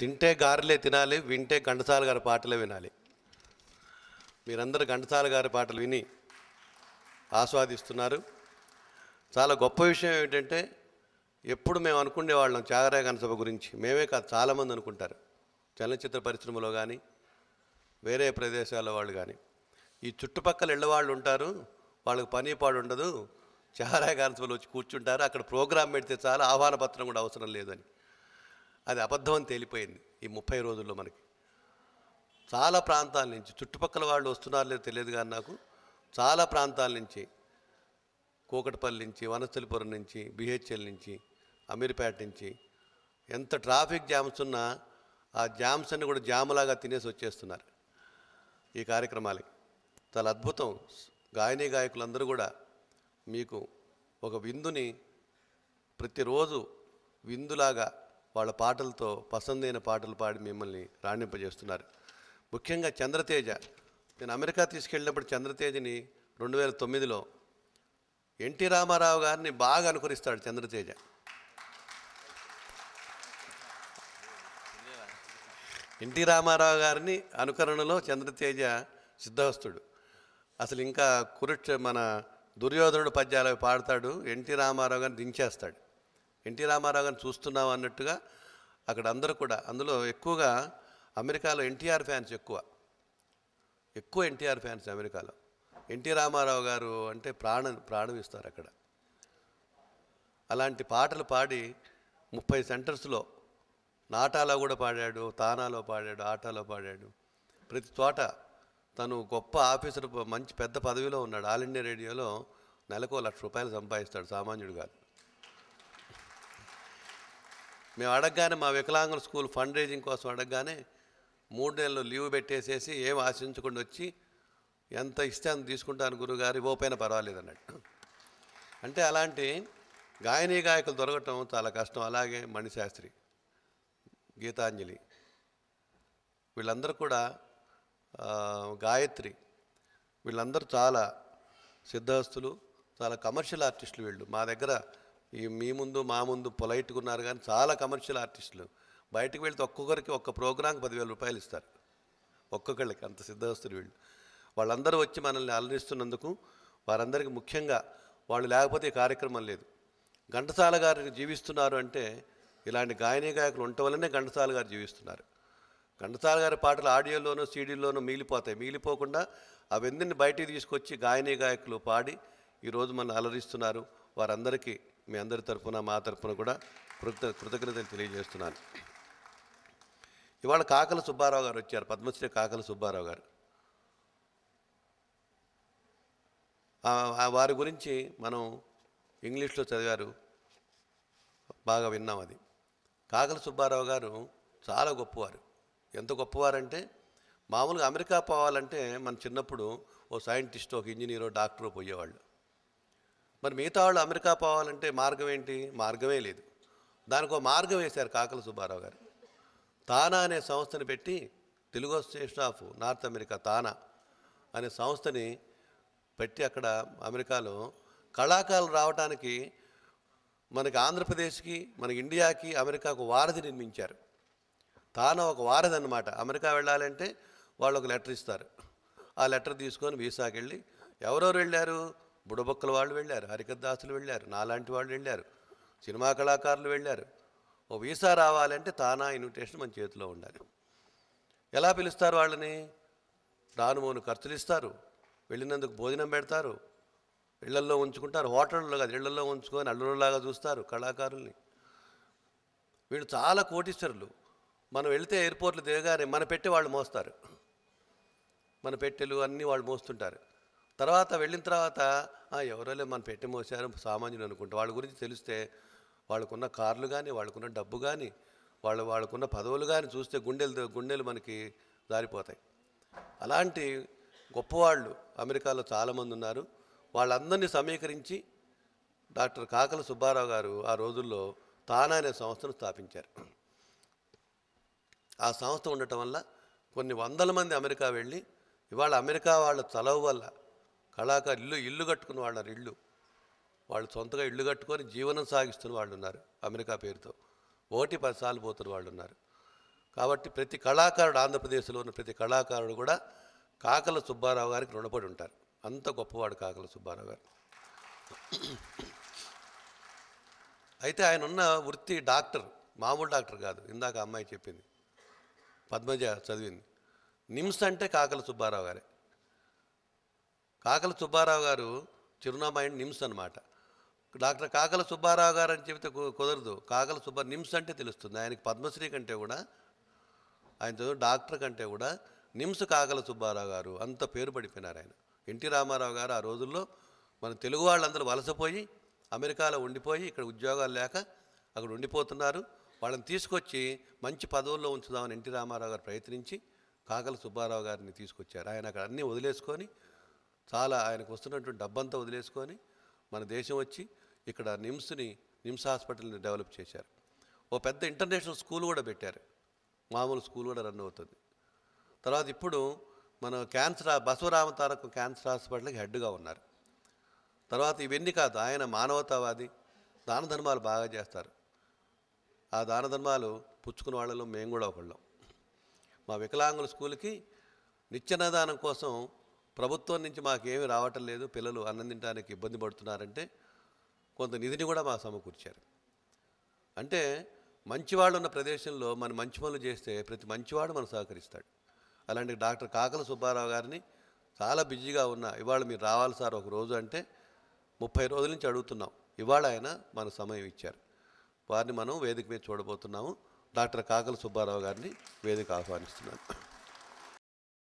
తింటే గారెలే తినాలి వింటే ఘంటసాల గారి పాటలే వినాలి మీరందరూ ఘంటసాల గారి పాటలు విని ఆస్వాదిస్తున్నారు చాలా గొప్ప విషయం ఏమిటంటే ఎప్పుడు మేము అనుకునేవాళ్ళం త్యాగరాయ గణసభ గురించి మేమే కాదు చాలామంది అనుకుంటారు చలనచిత్ర పరిశ్రమలో కానీ వేరే ప్రదేశాల వాళ్ళు కానీ ఈ చుట్టుపక్కల ఇళ్ళవాళ్ళు ఉంటారు వాళ్ళకి పని పాడు ఉండదు త్యాగరాయ గణసభలో వచ్చి కూర్చుంటారు అక్కడ ప్రోగ్రామ్ పెడితే చాలా ఆహ్వాన పత్రం కూడా అవసరం లేదని అది అబద్ధం అని తేలిపోయింది ఈ ముప్పై రోజుల్లో మనకి చాలా ప్రాంతాల నుంచి చుట్టుపక్కల వాళ్ళు వస్తున్నారు లేదో తెలియదు కానీ నాకు చాలా ప్రాంతాల నుంచి కూకటపల్లి నుంచి వనస్థలిపురం నుంచి బిహెచ్ఎల్ నుంచి అమీర్పేట నుంచి ఎంత ట్రాఫిక్ జామ్స్ ఉన్నా ఆ జామ్స్ అన్ని కూడా జాములాగా తినేసి వచ్చేస్తున్నారు ఈ కార్యక్రమాలకి చాలా అద్భుతం గాయని గాయకులందరూ కూడా మీకు ఒక విందుని ప్రతిరోజు విందులాగా వాళ్ళ పాటలతో పసందైన పాటలు పాడి మిమ్మల్ని రాణింపజేస్తున్నారు ముఖ్యంగా చంద్రతేజ నేను అమెరికా తీసుకెళ్ళినప్పుడు చంద్రతేజని రెండు వేల తొమ్మిదిలో ఎన్టీ రామారావు గారిని బాగా అనుకరిస్తాడు చంద్రతేజ ఎన్టీ రామారావు గారిని అనుకరణలో చంద్రతేజ సిద్ధవస్తుడు అసలు ఇంకా కురుక్ష మన దుర్యోధనుడు పద్యాలు పాడతాడు ఎన్టీ రామారావు గారిని దించేస్తాడు ఎన్టీ రామారావు గారిని చూస్తున్నావు అన్నట్టుగా అక్కడ అందరూ కూడా అందులో ఎక్కువగా అమెరికాలో ఎన్టీఆర్ ఫ్యాన్స్ ఎక్కువ ఎక్కువ ఎన్టీఆర్ ఫ్యాన్స్ అమెరికాలో ఎన్టీ రామారావు గారు అంటే ప్రాణ ప్రాణం ఇస్తారు అక్కడ అలాంటి పాటలు పాడి ముప్పై సెంటర్స్లో నాటాలో కూడా పాడాడు తానాలో పాడాడు ఆటాలో పాడాడు ప్రతి చోట తను గొప్ప ఆఫీసర్ మంచి పెద్ద పదవిలో ఉన్నాడు ఆల్ ఇండియా రేడియోలో నెలకు లక్ష రూపాయలు సంపాదిస్తాడు సామాన్యుడు గారు మేము అడగగానే మా వికలాంగుల స్కూల్ ఫండ్ రేజింగ్ కోసం అడగగానే మూడు నెలలు లీవ్ పెట్టేసేసి ఏం ఆశించకుండా వచ్చి ఎంత ఇస్తే అంత తీసుకుంటాను గురుగారు ఇవ్వకపోయినా పర్వాలేదు అన్నట్టు అంటే అలాంటి గాయని గాయకులు దొరకటం చాలా కష్టం అలాగే మణిశాస్త్రి గీతాంజలి వీళ్ళందరూ కూడా గాయత్రి వీళ్ళందరూ చాలా సిద్ధహస్తులు చాలా కమర్షియల్ ఆర్టిస్టులు వీళ్ళు మా దగ్గర ఈ మీ ముందు మా ముందు పొలైట్గా ఉన్నారు కానీ చాలా కమర్షియల్ ఆర్టిస్టులు బయటకు వెళ్తే ఒక్కొక్కరికి ఒక్క ప్రోగ్రాంకి పదివేల రూపాయలు ఇస్తారు ఒక్కొక్కళ్ళకి అంత సిద్ధవస్తులు వీళ్ళు వాళ్ళందరూ వచ్చి మనల్ని అలరిస్తున్నందుకు వారందరికీ ముఖ్యంగా వాళ్ళు లేకపోతే కార్యక్రమం లేదు ఘంటసాల గారు జీవిస్తున్నారు అంటే ఇలాంటి గాయని గాయకులు ఉండటం వల్లనే ఘంటసాల గారు జీవిస్తున్నారు ఘంటసాల గారి పాటలు ఆడియోలోనూ సీడీల్లోనూ మిగిలిపోతాయి మిగిలిపోకుండా అవన్నీ బయటికి తీసుకొచ్చి గాయని గాయకులు పాడి ఈరోజు మనల్ని అలరిస్తున్నారు వారందరికీ మీ అందరి తరఫున మా తరఫున కూడా కృత కృతజ్ఞతలు తెలియజేస్తున్నాను ఇవాళ కాకల సుబ్బారావు గారు వచ్చారు పద్మశ్రీ కాకల సుబ్బారావు గారు వారి గురించి మనం ఇంగ్లీష్లో చదివారు బాగా విన్నాం అది కాకల సుబ్బారావు గారు చాలా గొప్పవారు ఎంత గొప్పవారంటే మామూలుగా అమెరికా పోవాలంటే మన చిన్నప్పుడు ఓ సైంటిస్ట్ ఒక ఇంజనీరో డాక్టరో పోయేవాళ్ళు మరి మిగతా వాళ్ళు అమెరికా పోవాలంటే మార్గం ఏంటి మార్గమే లేదు దానికి ఒక మార్గం వేశారు కాకల సుబ్బారావు గారు తానా అనే సంస్థను పెట్టి Telugu association of north America TANA అనే సంస్థని పెట్టి అక్కడ అమెరికాలో కళాకారులు రావడానికి మనకి ఆంధ్రప్రదేశ్కి మనకి ఇండియాకి అమెరికాకు వారధి నిర్మించారు తానా ఒక వారధి అనమాట అమెరికా వెళ్ళాలంటే వాళ్ళు ఒక లెటర్ ఇస్తారు ఆ లెటర్ తీసుకొని వీసాకి వెళ్ళి ఎవరెవరు వెళ్ళారు బుడబొక్కల వాళ్ళు వెళ్ళారు హరికద్దాసులు వెళ్ళారు నాలాంటి వాళ్ళు వెళ్ళారు సినిమా కళాకారులు వెళ్ళారు ఓ వీసా రావాలంటే తానా ఇన్విటేషన్ మన చేతిలో ఉండాలి ఎలా పిలుస్తారు వాళ్ళని రాను మూను ఖర్చులు ఇస్తారు వెళ్ళినందుకు భోజనం పెడతారు ఇళ్లల్లో ఉంచుకుంటారు హోటల్లో కాదు ఇళ్లల్లో ఉంచుకొని అల్లుల్లాగా చూస్తారు కళాకారుల్ని వీళ్ళు చాలా కోటీశ్వరులు మనం వెళితే ఎయిర్పోర్ట్లు దిగగానే మన పెట్టి వాళ్ళు మోస్తారు మన పెట్టెలు అన్నీ వాళ్ళు మోస్తుంటారు తర్వాత వెళ్ళిన తర్వాత ఎవరోలే మన పెట్టి మోసారు సామాన్యులు అనుకుంటా వాళ్ళ గురించి తెలిస్తే వాళ్ళకున్న కార్లు కానీ వాళ్ళకున్న డబ్బు కానీ వాళ్ళు వాళ్ళకున్న పదవులు కానీ చూస్తే గుండెలు గుండెలు మనకి దారిపోతాయి అలాంటి గొప్పవాళ్ళు అమెరికాలో చాలామంది ఉన్నారు వాళ్ళందరినీ సమీకరించి డాక్టర్ కాకల సుబ్బారావు గారు ఆ రోజుల్లో తానా అనే సంస్థను స్థాపించారు ఆ సంస్థ ఉండటం వల్ల కొన్ని వందల మంది అమెరికా వెళ్ళి ఇవాళ అమెరికా వాళ్ళ చలవు వల్ల కళాకారులు ఇల్లు ఇల్లు కట్టుకున్న వాళ్ళు ఇల్లు వాళ్ళు సొంతగా ఇల్లు కట్టుకొని జీవనం సాగిస్తున్న వాళ్ళు ఉన్నారు అమెరికా పేరుతో ఓటి పది సార్లు పోతున్న వాళ్ళు ఉన్నారు కాబట్టి ప్రతి కళాకారుడు ఆంధ్రప్రదేశ్లో ఉన్న ప్రతి కళాకారుడు కూడా కాకల సుబ్బారావు గారికి రుణపడి ఉంటారు అంత గొప్పవాడు కాకల సుబ్బారావు గారు అయితే ఆయన ఉన్న వృత్తి డాక్టర్ మామూలు డాక్టర్ కాదు ఇందాక అమ్మాయి చెప్పింది పద్మజ చదివింది నిమ్స్ అంటే కాకల సుబ్బారావు గారే కాకల సుబ్బారావు గారు చిరునామా అయిన నిమ్స్ అనమాట డాక్టర్ కాకల సుబ్బారావు గారు అని చెబితే కుదరదు కాకల సుబ్బా నిమ్స్ అంటే తెలుస్తుంది ఆయనకి పద్మశ్రీ కంటే కూడా ఆయన డాక్టర్ కంటే కూడా నిమ్స్ కాకల సుబ్బారావు గారు అంత పేరు పడిపోయినారు ఆయన ఎన్టీ రామారావు గారు ఆ రోజుల్లో మన తెలుగు వాళ్ళందరూ వలసపోయి అమెరికాలో ఉండిపోయి ఇక్కడ ఉద్యోగాలు లేక అక్కడ ఉండిపోతున్నారు వాళ్ళని తీసుకొచ్చి మంచి పదవుల్లో ఉంచుదామని ఎన్టీ రామారావు గారు ప్రయత్నించి కాకల సుబ్బారావు గారిని తీసుకొచ్చారు ఆయన అక్కడ అన్నీ వదిలేసుకొని చాలా ఆయనకు వస్తున్నటువంటి డబ్బంతా వదిలేసుకొని మన దేశం వచ్చి ఇక్కడ నిమ్స్ని నిమ్స్ హాస్పిటల్ని డెవలప్ చేశారు ఓ పెద్ద ఇంటర్నేషనల్ స్కూల్ కూడా పెట్టారు మామూలు స్కూల్ కూడా రన్ అవుతుంది తర్వాత ఇప్పుడు మన క్యాన్సర్ బసవరామ తారక క్యాన్సర్ హాస్పిటల్కి హెడ్గా ఉన్నారు తర్వాత ఇవన్నీ కాదు ఆయన మానవతావాది దాన ధర్మాలు బాగా చేస్తారు ఆ దాన ధర్మాలు పుచ్చుకున్న వాళ్ళలో మేము కూడా ఒకళ్ళం మా వికలాంగుల స్కూల్కి నిత్యనదానం కోసం ప్రభుత్వం నుంచి మాకేమి రావటం లేదు పిల్లలు అన్నం తినడానికి ఇబ్బంది పడుతున్నారంటే కొంత నిధిని కూడా మా సమకూర్చారు అంటే మంచివాళ్ళు ఉన్న ప్రదేశంలో మనం మంచి పనులు చేస్తే ప్రతి మంచివాడు మనం సహకరిస్తాడు అలాంటి డాక్టర్ కాకల సుబ్బారావు గారిని చాలా బిజీగా ఉన్న ఇవాళ మీరు రావాలి సార్ ఒక రోజు అంటే ముప్పై రోజుల నుంచి అడుగుతున్నాం ఇవాళ ఆయన మన సమయం ఇచ్చారు వారిని మనం వేదిక మీద చూడబోతున్నాము డాక్టర్ కాకల సుబ్బారావు గారిని వేదిక ఆహ్వానిస్తున్నాను